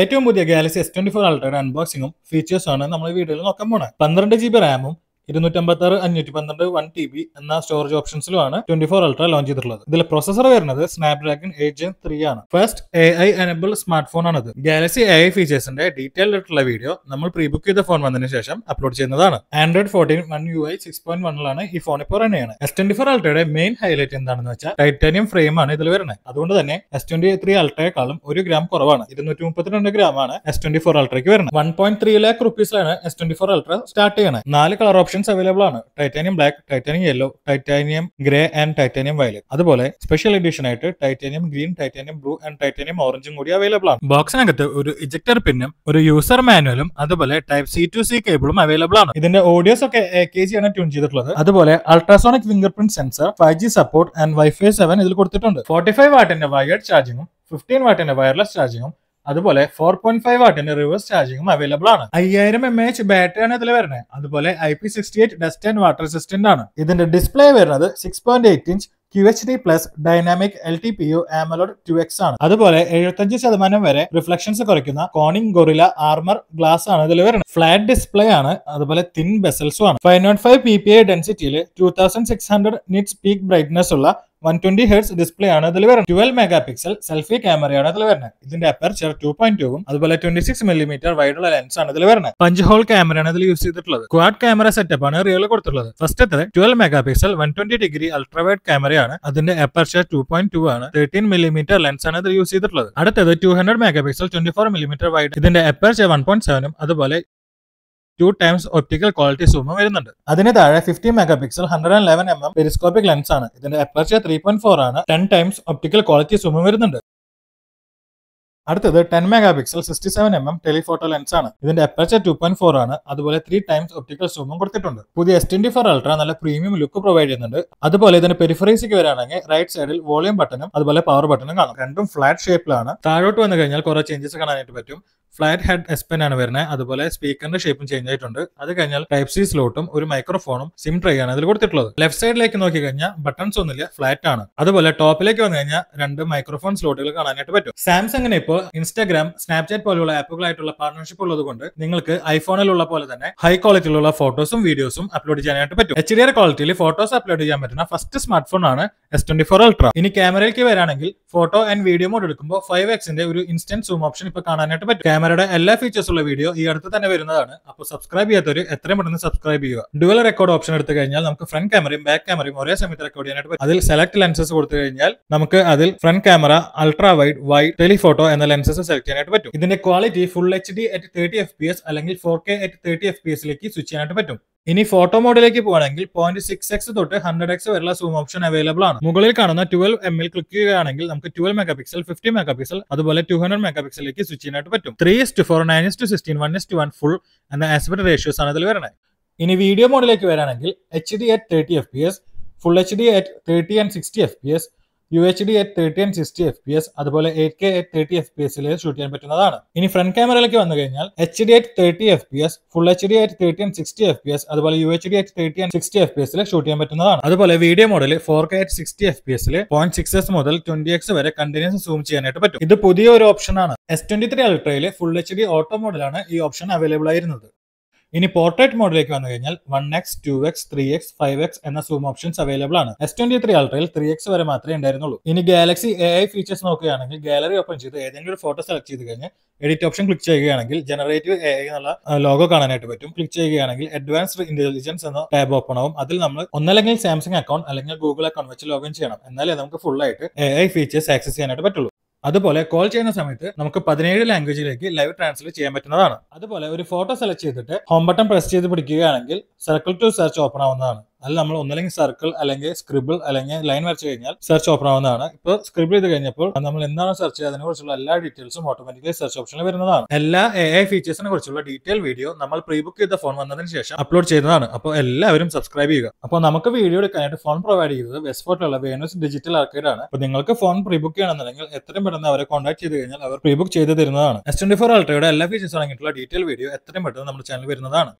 ഏറ്റവും പുതിയ Galaxy S twenty four അൾട്രയുടെ അൺബോക്സിംഗും ഫീച്ചേഴ്സും ആണ് നമ്മൾ വീഡിയോയിൽ നോക്കാൻ പോണത് പന്ത്രണ്ട് ജി ബി റാമും ഇരുന്നൂറ്റമ്പത്തി ആറ് അഞ്ഞൂറ്റി പന്ത്രണ്ട് വൺ ടി ബി എന്ന സ്റ്റോറേജ് ഓപ്ഷൻസിലുമാണ് ട്വന്റി ഫോർ അൾട്ര ലോഞ്ച് ചെയ്തിട്ടുള്ളത് ഇതിലെ പ്രോസസർ വരുന്നത് സ്നാപ്ഡ്രാഗൺ എയ്റ്റ് ജെൻ ത്രീ ആണ് first A I enable smart phone ആണ് ഗാലക്സി എ ഐ ഫീച്ചേഴ്സിന്റെ ഡീറ്റെയിൽ ആയിട്ടുള്ള വീഡിയോ നമ്മൾ പ്രീബുക്ക് ചെയ്ത ഫോൺ വന്നതിന് ശേഷം അപ്ലോഡ് ചെയ്യുന്നതാണ് Android fourteen One U I six point വണ്ണിലാണ് ഈ ഫോൺ ഇപ്പോൾ റൺ എസ് ട്വന്റി ഫോർ അൾട്രയുടെ മെയിൻ ഹൈലൈറ്റ് എന്താണെന്ന് വെച്ചാൽ ടൈറ്റാനിയം ഫ്രെയിം ആണ് ഇതിൽ വരുന്നത് അതുകൊണ്ട് തന്നെ എസ് ട്വന്റി ത്രീ അൾട്രയെക്കാളും ഒരു ഗ്രാം കുറവാണ് ഇരുന്നൂറ്റി മുപ്പത്തിരണ്ട് ഗ്രാം ആണ് എസ് ട്വന്റി ഫോർ അൾട്രയ്ക്ക് വരുന്നത് വൺ പോയിന്റ് ത്രീ ലാക്ക് റുപ്പീസിലാണ് S twenty four ultra start ചെയ്യുന്നത് നാല് കളർ ഓപ്ഷൻ ഓപ്ഷൻസ് അവൈലബിൾ ആണ് titanium black titanium yellow titanium grey and titanium violet അതുപോലെ സ്പെഷ്യൽ എഡിഷൻ ആയിട്ട് titanium green titanium blue and titanium ഓറഞ്ചും കൂടി അവൈലബിൾ ആണ് ബോക്സിനകത്ത് ഒരു ഇജക്ടർ പിന്നും ഒരു യൂസർ മാനുവലും അതുപോലെ ടൈപ്പ് സി ടു സി കേബിളും അവൈലബിൾ ആണ് ഇതിന്റെ ഓഡിയോസ് ഒക്കെ എ കെ ജി ആണ് ട്യൂൺ ചെയ്തിട്ടുള്ളത് അതുപോലെ ultrasonic fingerprint sensor five G support and wifi seven ഇതിൽ കൊടുത്തിട്ടുണ്ട് ഫോർട്ടി ഫൈവ് വാട്ടിന്റെ വയർഡ് ചാർജിങ്ങും ഫിഫ്റ്റീൻ വാട്ടിന്റെ വയർലെസ് ചാർജിങ്ങും അതുപോലെ ഫോർ പോയിന്റ് ഫൈവ് വാട്ടിന്റെ റിവേഴ്സ് ചാർജിങ്ങും അവൈലബിൾ ആണ് അയ്യായിരം എം എച്ച് ബാറ്ററി ആണ് ഇതിൽ വരുന്നത് അതുപോലെ I P sixty eight dust and water resistant ആണ് ഇതിന്റെ ഡിസ്പ്ലേ വരുന്നത് six point eight inch Q H D plus dynamic L T P U AMOLED two X ആണ് അതുപോലെ എഴുപത്തഞ്ച് ശതമാനം വരെ റിഫ്ലക്ഷൻസ് കുറയ്ക്കുന്ന കോണിംഗ് ഗൊറില ആർമർ ഗ്ലാസ് ആണ് ഇതിൽ വരുന്നത് ഫ്ലാറ്റ് ഡിസ്പ്ലേ ആണ് അതുപോലെ തിൻ ബെസൽസും ആണ് five naught five P P I ഡെൻസിറ്റിയിൽ two thousand six hundred nits peak brightness ഉള്ള വൺ ട്വന്റി ഹെർട്സ് ഡിസ്പ്ലേ ആണ് അതിൽ വരുന്നത് ട്വൽവ് മെഗാ പിക്സൽ സെൽഫി ക്യാമറയാണ് അതിൽ വരുന്നത് ഇതിന്റെ അപ്പർച്ചർ ടു പോയിന്റ് ടൂവും അതുപോലെ ട്വന്റി സിക്സ് മില്ലിമീറ്റർ വൈഡുള്ള ലെൻസ് ആണ് അതിൽ വരുന്നത് പഞ്ച് ഹോൾ ക്യാമറയാണ് അതിൽ യൂസ് ചെയ്തിട്ടുള്ളത് ക്വാഡ് ക്യാമറ സെറ്റപ്പ് ആണ് റിയൽ കൊടുത്തിട്ടുള്ളത് ഫസ്റ്റത്തെ twelve megapixel one twenty degree ultrawide ക്യാമറയാണ് അതിന്റെ അപ്പർച്ചർ ടു പോയിന്റ് ടൂ ആണ് തേർട്ടീൻ മില്ലിമീറ്റർ ലെൻസ് ആണ് അതിൽ യൂസ് ചെയ്തിട്ടുള്ളത് അടുത്തത് two hundred megapixel twenty four millimetre wide ഇതിന്റെ അപ്പർച്ചർ വൺ പോയിന്റ് സെവനും അതുപോലെ ടു ടൈംസ് ഒപ്റ്റിക്കൽ ക്വാളിറ്റി സൂമും വരുന്നുണ്ട് അതിന് താഴെ fifty megapixel hundred and eleven M M periscopic lens ആണ് ഇതിന്റെ അപ്പർച്ചർ ത്രീ പോയിന്റ് ഫോർ ആണ് ടെൻ ടൈംസ് ഒപ്റ്റിക്കൽ ക്വാളിറ്റി സൂമും വരുന്നുണ്ട് അടുത്തത് ten megapixel sixty seven M M telephoto lens ആണ് ഇതിന്റെ അപ്പർച്ചർ ടു പോയിന്റ് ഫോർ ആണ് അതുപോലെ ത്രീ ടൈംസ് ഒപ്റ്റിക്കൽ സൂമും കൊടുത്തിട്ടുണ്ട് പുതിയ എസ് ട്വന്റി ഫോർ അൾട്ര നല്ല പ്രീമിയം ലുക്ക് പ്രൊവൈഡ് ചെയ്യുന്നുണ്ട് അതുപോലെ ഇതിന്റെ പെരിഫറൈസിക്ക് വരാണെങ്കിൽ റൈറ്റ് സൈഡിൽ വോളിയം ബട്ടണും അതുപോലെ പവർ ബട്ടണും കാണാം രണ്ടും ഫ്ലാറ്റ് ഷേപ്പിലാണ് താഴോട്ട് വന്നു കഴിഞ്ഞാൽ കുറെ ചേഞ്ചസ് കാണാനായിട്ട് പറ്റും ഫ്ലാറ്റ് ഹെഡ് എസ് പെൻ ആണ് വരുന്നത് അതുപോലെ സ്പീക്കറിന്റെ ഷേപ്പും ചേഞ്ച് ആയിട്ടുണ്ട് അത് കഴിഞ്ഞാൽ ടൈപ്പ് സി സ്ലോട്ടും ഒരു മൈക്രോഫോണും സിം ട്രൈ ആണ് അതിൽ കൊടുത്തിട്ടുള്ളത് ലെഫ്റ്റ് സൈഡിലേക്ക് നോക്കി കഴിഞ്ഞാൽ ബട്ടൺസ് ഒന്നുമില്ല ഫ്ലാറ്റ് ആണ് അതുപോലെ ടോപ്പിലേക്ക് വന്നു കഴിഞ്ഞാൽ രണ്ട് മൈക്രോഫോൺ സ്ലോട്ടുകൾ കാണാനായിട്ട് പറ്റും സാംസങ്ങിന് ഇപ്പോൾ ഇൻസ്റ്റാഗ്രാം സ്നാപ്ചാറ്റ് പോലുള്ള ആപ്പുകളായിട്ടുള്ള പാർട്ണർഷിപ്പ് ഉള്ളത് കൊണ്ട് നിങ്ങൾക്ക് ഐഫോണിലുള്ള പോലെ തന്നെ ഹൈ ക്വാളിറ്റിയിലുള്ള ഫോട്ടോസും വീഡിയോസും അപ്ലോഡ് ചെയ്യാനായിട്ട് പറ്റും എച്ച് ഡി ആർ ക്വാളിറ്റിയിൽ ഫോട്ടോസ് അപ്ലോഡ് ചെയ്യാൻ പറ്റുന്ന ഫസ്റ്റ് സ്മാർട്ട് ഫോൺ ആണ് എസ് ട്വന്റി ഫോർ അൾട്ര ഇനി ക്യാമറയിലേക്ക് വരാണെങ്കിൽ ഫോട്ടോ ആൻഡ് വീഡിയോ മോഡ് എടുക്കുമ്പോൾ ഫൈവ് എക്സിന്റെ ഒരു ഇൻസ്റ്റന്റ് സൂം ഓപ്ഷൻ ഇപ്പോൾ കാണാനായിട്ട് പറ്റും ക്യാമറയുടെ എല്ലാ ഫീച്ചേഴ്സുള്ള വീഡിയോ ഈ അടുത്ത് തന്നെ വരുന്നതാണ് അപ്പോൾ സബ്സ്ക്രൈബ് ചെയ്യാത്തവർ എത്രയും പെട്ടെന്ന് സബ്സ്ക്രൈബ് ചെയ്യുക ഡുവൽ റെക്കോർഡ് ഓപ്ഷൻ എടുത്തു കഴിഞ്ഞാൽ നമുക്ക് ഫ്രണ്ട് ക്യാമറയും ബാക്ക് ക്യാമറയും ഒരേ സമയത്ത് റെക്കോർഡ് ചെയ്യാനായിട്ട് അതിൽ സെലക്ട് ലെൻസസ് കൊടുത്തു കഴിഞ്ഞാൽ നമുക്ക് അതിൽ front camera ultra wide wide telephoto എന്ന ലെൻസസ് സെലക്ട് ചെയ്യാനായിട്ട് പറ്റും ഇതിന്റെ quality full H D at thirty F P S അല്ലെങ്കിൽ four K at thirty F P എസിലേക്ക് സ്വിച്ച് ചെയ്യാനായിട്ട് പറ്റും ഇനി ഫോട്ടോ മോഡിലേക്ക് പോകണമെങ്കിൽ പോയിന്റ് സിക്സ് എക്സ് തൊട്ട് ഹൺഡ്രഡ് എക്സ് വരെയുള്ള സൂം ഓപ്ഷൻ അവൈലബിൾ ആണ് മുകളിൽ കാണുന്ന ട്വൽവ് എം എൽ ക്ലിക്ക് ചെയ്യുകയാണെങ്കിൽ നമുക്ക് twelve megapixel fifty megapixel അതുപോലെ ടു ഹൺഡ്രഡ് മെഗാ പിക്സലിലേക്ക് സ്വിച്ച് ചെയ്യാനായിട്ട് പറ്റും three is to four nine is to sixteen one is to one full എന്ന ആസ്പെക്ട് റേഷ്യോസ് ആണ് ഇതിൽ വരുന്നത് ഇനി വീഡിയോ മോഡിലേക്ക് വരാണെങ്കിൽ H D at thirty F P S full H D at thirty and sixty F P S U H D at thirty and sixty F P S അതുപോലെ eight K at thirty F P എസിൽ shoot ചെയ്യാൻ പറ്റുന്നതാണ് ഇനി front ക്യാമറയിലേക്ക് വന്നു കഴിഞ്ഞാൽ H D at thirty F P S full H D at thirty and sixty F P S അതുപോലെ U H D at thirty and sixty F P എസിൽ shoot ചെയ്യാൻ പറ്റുന്നതാണ് അതുപോലെ വീഡിയോ മോഡൽ four K at sixty F P എസിൽ point six X മുതൽ twenty X വരെ continuous zoom ചെയ്യാനായിട്ട് പറ്റും ഇത് പുതിയ ഒരു ഓപ്ഷൻ ആണ് എസ് ട്വന്റി ത്രീ അൾട്രയിൽ ഫുൾ എച്ച് ഡി ഓട്ടോ മോഡലാണ് ഈ ഓപ്ഷൻ അവൈലബിൾ ആയിരുന്നത് ഇനി പോർട്രേറ്റ് മോഡിലേക്ക് വന്നു കഴിഞ്ഞാൽ one X two X three X five X എന്ന സൂം ഓപ്ഷൻസ് അവൈലബിൾ ആണ് എസ് ട്വന്റി ത്രീ അൾട്രയിൽ ത്രീ എക്സ് വരെ മാത്രമേ ഉണ്ടായിരുന്നുള്ളൂ ഇനി ഗാലക്സി എ ഐ ഫീച്ചേഴ്സ് നോക്കുകയാണെങ്കിൽ ഗാലറി ഓപ്പൺ ചെയ്ത് ഏതെങ്കിലും ഒരു ഫോട്ടോ സെലക്ട് ചെയ്ത് കഴിഞ്ഞാൽ എഡിറ്റ് ഓപ്ഷൻ ക്ലിക്ക് ചെയ്യുകയാണെങ്കിൽ ജനറേറ്റീവ് എ ഐ എന്നുള്ള ലോഗോ കാണാനായിട്ട് പറ്റും ക്ലിക്ക് ചെയ്യുകയാണെങ്കിൽ അഡ്വാൻസ്ഡ് ഇന്റലിജൻസ് എന്ന ടാബ് ഓപ്പൺ ആവും അതിൽ നമ്മൾ ഒന്നല്ലെങ്കിൽ സാംസങ് അക്കൗണ്ട് അല്ലെങ്കിൽ ഗൂഗിൾ അക്കൗണ്ട് വെച്ച് ലോഗിൻ ചെയ്യണം എന്നാലേ നമുക്ക് ഫുൾ ആയിട്ട് എ ഐ ഫീച്ചേഴ്സ് ആക്സസ് ചെയ്യാനായിട്ട് പറ്റുള്ളൂ അതുപോലെ കോൾ ചെയ്യുന്ന സമയത്ത് നമുക്ക് പതിനേഴ് ലാംഗ്വേജിലേക്ക് ലൈവ് ട്രാൻസ്ലേറ്റ് ചെയ്യാൻ പറ്റുന്നതാണ് അതുപോലെ ഒരു ഫോട്ടോ സെലക്ട് ചെയ്തിട്ട് ഹോം ബട്ടൺ പ്രസ് ചെയ്ത് പിടിക്കുകയാണെങ്കിൽ സർക്കിൾ ടു സെർച്ച് ഓപ്പൺ ആവുന്നതാണ് അല്ല നമ്മൾ ഒന്നല്ലെങ്കിൽ സർക്കിൾ അല്ലെങ്കിൽ സ്ക്രിബിൾ അല്ലെങ്കിൽ ലൈൻ വരച്ച് കഴിഞ്ഞാൽ സെർച്ച് ഓപ്പൺ ആവുന്നതാണ് ഇപ്പോൾ സ്ക്രിബിൾ ചെയ്ത് കഴിഞ്ഞപ്പോൾ നമ്മൾ എന്താണ് സെർച്ച് ചെയ്ത് അതിനെക്കുറിച്ചുള്ള എല്ലാ ഡീറ്റെയിൽസും ഓട്ടോമാറ്റിക്കലി സെർച്ച് ഓപ്ഷനിൽ വരുന്നതാണ് എല്ലാ എ ഐ ഫീച്ചേഴ്സിനെ കുറിച്ചുള്ള ഡീറ്റെയിൽ വീഡിയോ നമ്മൾ പ്രീ ബുക്ക് ചെയ്ത ഫോൺ വന്നതിന് ശേഷം അപ്ലോഡ് ചെയ്യുന്നതാണ് അപ്പോൾ എല്ലാവരും സബ്സ്ക്രൈബ് ചെയ്യുക അപ്പോൾ നമുക്ക് വീഡിയോ എടുക്കാനായിട്ട് ഫോൺ പ്രൊവൈഡ് ചെയ്തത് വെസ്ഫോർട്ടിലുള്ള വേനസ് ഡിജിറ്റൽ ആർക്കേഡ് ആണ് അപ്പോൾ നിങ്ങൾക്ക് ഫോൺ പ്രീ ബുക്ക് ചെയ്യണമെന്നുണ്ടെങ്കിൽ എത്രയും പെട്ടെന്ന് അവരെ കോൺടാക്ട് ചെയ്ത് കഴിഞ്ഞാൽ അവർ പ്രീ ബുക്ക് ചെയ്ത് തരുന്നതാണ് എസ് ട്വന്റി ഫോർ അൾട്രയുടെ എല്ലാ ഫീച്ചേഴ്സ് അടങ്ങിയിട്ടുള്ള ഡീറ്റെയിൽ വീഡിയോ എത്രയും പെട്ടെന്ന് നമ്മുടെ ചാനൽ വരുന്നതാണ്